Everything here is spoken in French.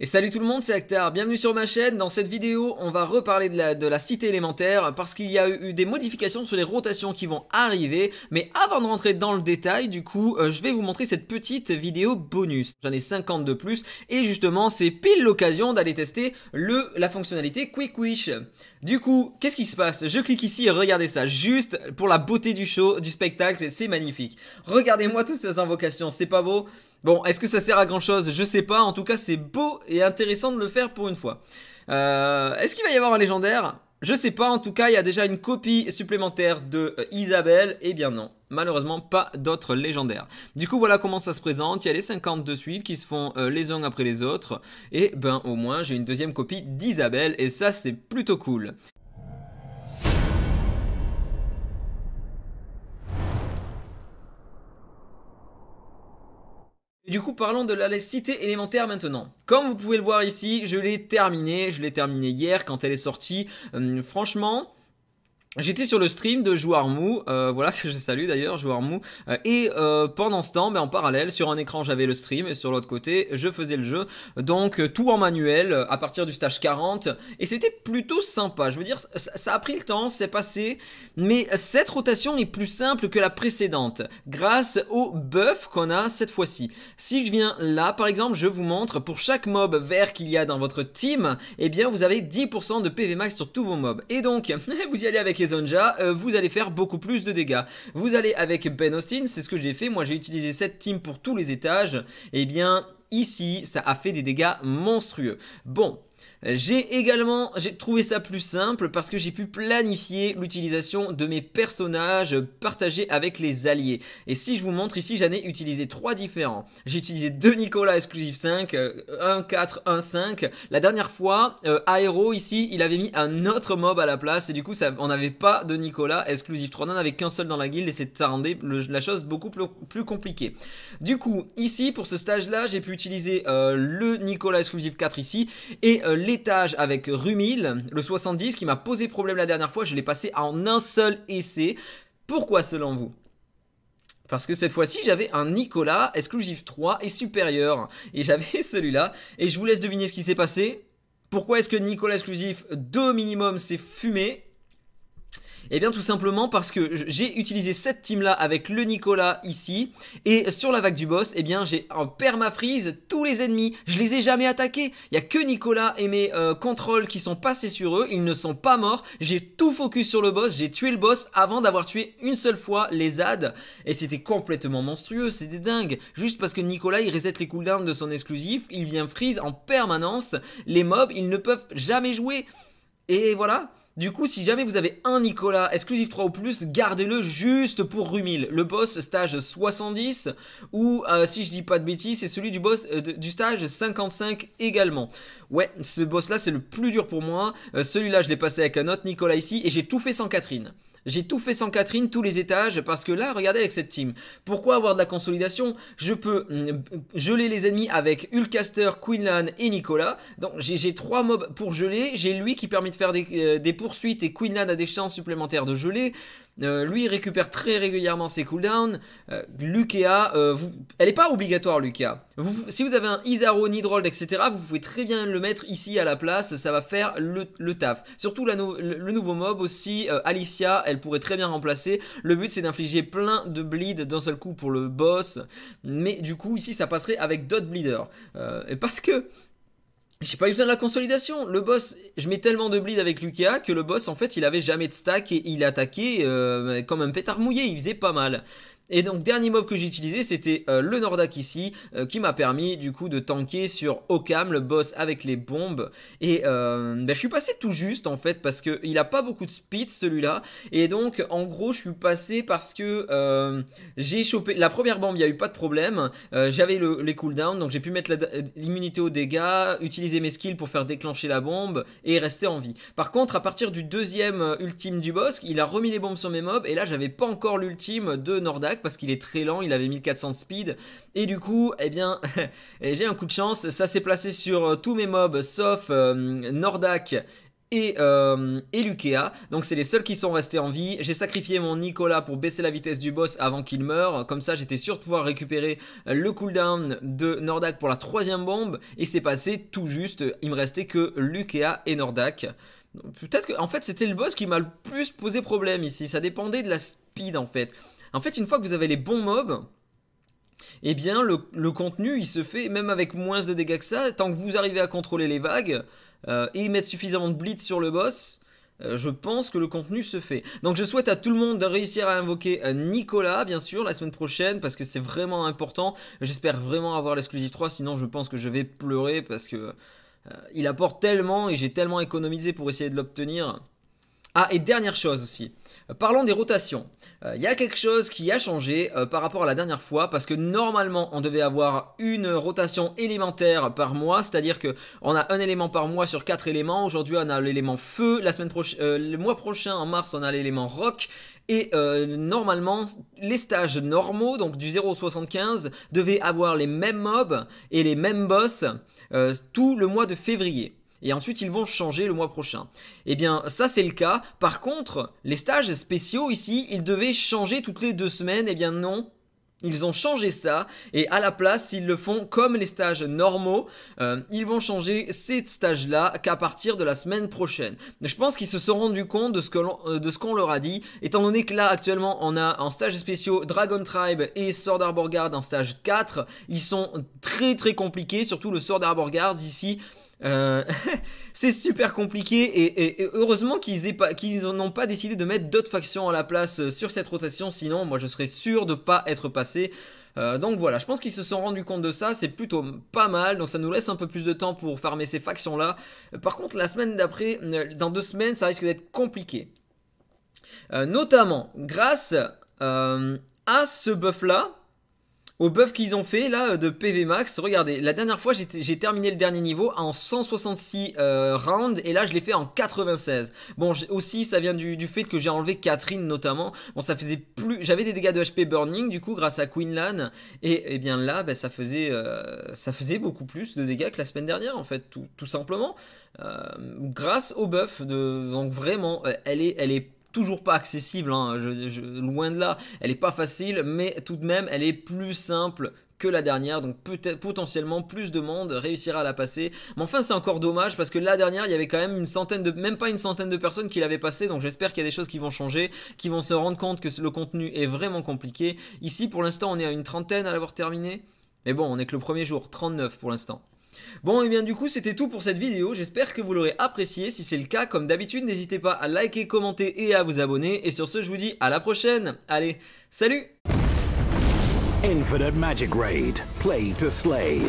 Et salut tout le monde, c'est Actar, bienvenue sur ma chaîne, dans cette vidéo on va reparler de la, de la cité élémentaire parce qu'il y a eu, des modifications sur les rotations qui vont arriver, mais avant de rentrer dans le détail, du coup, euh, je vais vous montrer cette petite vidéo bonus, j'en ai 50 de plus, et justement c'est pile l'occasion d'aller tester le, la fonctionnalité Quick Wish. Du coup, qu'est-ce qui se passe Je clique ici et regardez ça, juste pour la beauté du show, du spectacle, c'est magnifique. Regardez-moi toutes ces invocations, c'est pas beau Bon, est-ce que ça sert à grand chose Je sais pas. En tout cas, c'est beau et intéressant de le faire pour une fois. Euh, est-ce qu'il va y avoir un légendaire Je sais pas. En tout cas, il y a déjà une copie supplémentaire de euh, Isabelle. Eh bien non, malheureusement pas d'autres légendaires. Du coup, voilà comment ça se présente. Il y a les 52 suites qui se font euh, les uns après les autres. Et ben au moins, j'ai une deuxième copie d'Isabelle et ça, c'est plutôt cool. parlons de la cité élémentaire maintenant. Comme vous pouvez le voir ici, je l'ai terminée, je l'ai terminée hier quand elle est sortie. Euh, franchement, J'étais sur le stream de Joueur Mou, euh, voilà que je salue d'ailleurs, Joueur Mou. Euh, et euh, pendant ce temps, ben, en parallèle, sur un écran j'avais le stream et sur l'autre côté je faisais le jeu. Donc tout en manuel à partir du stage 40. Et c'était plutôt sympa, je veux dire, ça, ça a pris le temps, c'est passé. Mais cette rotation est plus simple que la précédente, grâce au buff qu'on a cette fois-ci. Si je viens là par exemple, je vous montre, pour chaque mob vert qu'il y a dans votre team, eh bien vous avez 10% de PV max sur tous vos mobs. Et donc, vous y allez avec euh, vous allez faire beaucoup plus de dégâts. Vous allez avec Ben Austin, c'est ce que j'ai fait, moi j'ai utilisé cette team pour tous les étages, et eh bien ici ça a fait des dégâts monstrueux. Bon, j'ai également trouvé ça plus simple parce que j'ai pu planifier l'utilisation de mes personnages partagés avec les alliés. Et si je vous montre ici, j'en ai utilisé trois différents. J'ai utilisé deux Nicolas Exclusive 5, 1 4 1 5. La dernière fois, euh, Aero ici, il avait mis un autre mob à la place et du coup, ça, on n'avait pas de Nicolas Exclusive 3, on n'en avait qu'un seul dans la guilde et ça rendait la chose beaucoup plus, compliquée. Du coup, ici pour ce stage là, j'ai pu utiliser euh, le Nicolas Exclusive 4 ici et euh, l'étage avec Rumil, le 70, qui m'a posé problème la dernière fois. Je l'ai passé en un seul essai. Pourquoi selon vous parce que cette fois-ci, j'avais un Nicolas exclusif 3 et supérieur. Et j'avais celui-là. Et je vous laisse deviner ce qui s'est passé. Pourquoi est-ce que Nicolas exclusif 2 minimum s'est fumé eh bien tout simplement parce que j'ai utilisé cette team là avec le Nicolas ici et sur la vague du boss, eh bien j'ai en permafreeze tous les ennemis. Je les ai jamais attaqués. Il y a que Nicolas et mes euh, contrôles qui sont passés sur eux. Ils ne sont pas morts. J'ai tout focus sur le boss. J'ai tué le boss avant d'avoir tué une seule fois les ZAD et c'était complètement monstrueux. C'était dingue. Juste parce que Nicolas il reset les cooldowns de son exclusif, il vient freeze en permanence. Les mobs ils ne peuvent jamais jouer. Et voilà. Du coup, si jamais vous avez un Nicolas exclusif 3 ou plus, gardez-le juste pour Rumil. Le boss stage 70 ou euh, si je dis pas de bêtises, c'est celui du boss euh, du stage 55 également. Ouais, ce boss là c'est le plus dur pour moi. Euh, celui-là je l'ai passé avec un autre Nicolas ici et j'ai tout fait sans Catherine. J'ai tout fait sans Catherine, tous les étages, parce que là, regardez avec cette team. Pourquoi avoir de la consolidation Je peux mm, geler les ennemis avec Ulcaster, Quinlan et Nicolas. Donc j'ai trois mobs pour geler. J'ai lui qui permet de faire des, des poursuite et Quinlan a des chances supplémentaires de geler. Euh, lui, récupère très régulièrement ses cooldowns. Euh, Lukea, euh, elle n'est pas obligatoire, Lukea. si vous avez un Isaro, Nidrold, etc., vous pouvez très bien le mettre ici à la place. Ça va faire le, taf. Surtout le nouveau mob aussi, euh, Alicia, elle pourrait très bien remplacer. Le but, c'est d'infliger plein de bleed d'un seul coup pour le boss. Mais du coup, ici, ça passerait avec d'autres bleeders. et parce que j'ai pas eu besoin de la consolidation. Le boss, je mets tellement de bleed avec Lukea que le boss, en fait, il avait jamais de stack et il attaquait euh, comme un pétard mouillé. Il faisait pas mal. Et donc dernier mob que j'ai utilisé c'était euh, le Nordak ici euh, qui m'a permis du coup de tanker sur Okam le boss avec les bombes et euh, ben, je suis passé tout juste en fait parce qu'il il a pas beaucoup de speed celui-là et donc en gros je suis passé parce que j'ai chopé la première bombe il n'y a eu pas de problème j'avais les cooldowns donc j'ai pu mettre l'immunité aux dégâts utiliser mes skills pour faire déclencher la bombe et rester en vie. Par contre à partir du deuxième ultime du boss il a remis les bombes sur mes mobs et là j'avais pas encore l'ultime de Nordak parce qu'il est très lent, il avait 1400 speed. Et du coup, eh bien, eh, j'ai un coup de chance. Ça s'est placé sur euh, tous mes mobs sauf euh, Nordak et, euh, Lukea. Donc c'est les seuls qui sont restés en vie. J'ai sacrifié mon Nicolas pour baisser la vitesse du boss avant qu'il meure. Comme ça j'étais sûr de pouvoir récupérer le cooldown de Nordak pour la troisième bombe. Et c'est passé tout juste. Il me restait que Lukea et Nordak. Peut-être que en fait c'était le boss qui m'a le plus posé problème ici. Ça dépendait de la speed en fait. En fait, une fois que vous avez les bons mobs, eh bien le, contenu il se fait même avec moins de dégâts que ça, tant que vous arrivez à contrôler les vagues euh, et mettre suffisamment de blitz sur le boss, euh, je pense que le contenu se fait. Donc je souhaite à tout le monde de réussir à invoquer euh, Nicolas, bien sûr, la semaine prochaine, parce que c'est vraiment important. J'espère vraiment avoir l'exclusive 3, sinon je pense que je vais pleurer, parce que il apporte tellement, et j'ai tellement économisé pour essayer de l'obtenir. Ah, et dernière chose aussi. Euh, parlons des rotations. Il euh, y a quelque chose qui a changé euh, par rapport à la dernière fois parce que normalement on devait avoir une rotation élémentaire par mois, c'est-à-dire que on a un élément par mois sur quatre éléments. Aujourd'hui on a l'élément feu, la semaine le mois prochain en mars on a l'élément rock et normalement les stages normaux donc du 075 au devaient avoir les mêmes mobs et les mêmes boss tout le mois de février et ensuite ils vont changer le mois prochain. Eh bien, ça c'est le cas. Par contre, les stages spéciaux ici, ils devaient changer toutes les deux semaines. Eh bien non, ils ont changé ça et à la place, ils le font comme les stages normaux. Euh, ils vont changer ces stages-là qu'à partir de la semaine prochaine. Je pense qu'ils se sont rendus compte de ce euh, qu'on leur a dit, étant donné que là actuellement on a un stage spécial Dragon Tribe et Sword Arbor Guard en stage 4. Ils sont très très compliqués, surtout le Sword Arbor Guard ici. Euh, c'est super compliqué et, heureusement qu'ils n'ont pas décidé de mettre d'autres factions à la place euh, sur cette rotation, sinon moi je serais sûr de pas être passé. Euh, donc voilà, je pense qu'ils se sont rendus compte de ça, c'est plutôt pas mal, donc ça nous laisse un peu plus de temps pour farmer ces factions-là. Par contre, la semaine d'après, dans deux semaines, ça risque d'être compliqué. notamment grâce à ce buff-là, au buff qu'ils ont fait là euh, de PV max. Regardez, la dernière fois j'ai terminé le dernier niveau en 166 euh, rounds et là je l'ai fait en 96. Bon aussi ça vient du, fait que j'ai enlevé Catherine notamment. Bon ça faisait plus, j'avais des dégâts de HP burning du coup grâce à Quinlan et, et eh bien là ben, ça faisait euh, ça faisait beaucoup plus de dégâts que la semaine dernière en fait tout, simplement grâce au buff de donc vraiment elle est elle est toujours pas accessible, hein. loin de là. Elle est pas facile, mais tout de même, elle est plus simple que la dernière, donc peut-être potentiellement plus de monde réussira à la passer. Mais enfin, c'est encore dommage parce que la dernière, il y avait quand même une centaine de, même pas une centaine de personnes qui l'avaient passée. Donc j'espère qu'il y a des choses qui vont changer, qui vont se rendre compte que le contenu est vraiment compliqué. Ici, pour l'instant, on est à une trentaine à l'avoir terminé. Mais bon, on est que le premier jour, 39 pour l'instant. Bon et eh bien du coup c'était tout pour cette vidéo, j'espère que vous l'aurez apprécié, si c'est le cas comme d'habitude n'hésitez pas à liker, commenter et à vous abonner et sur ce je vous dis à la prochaine, allez salut Infinite Magic Raid, play to slay.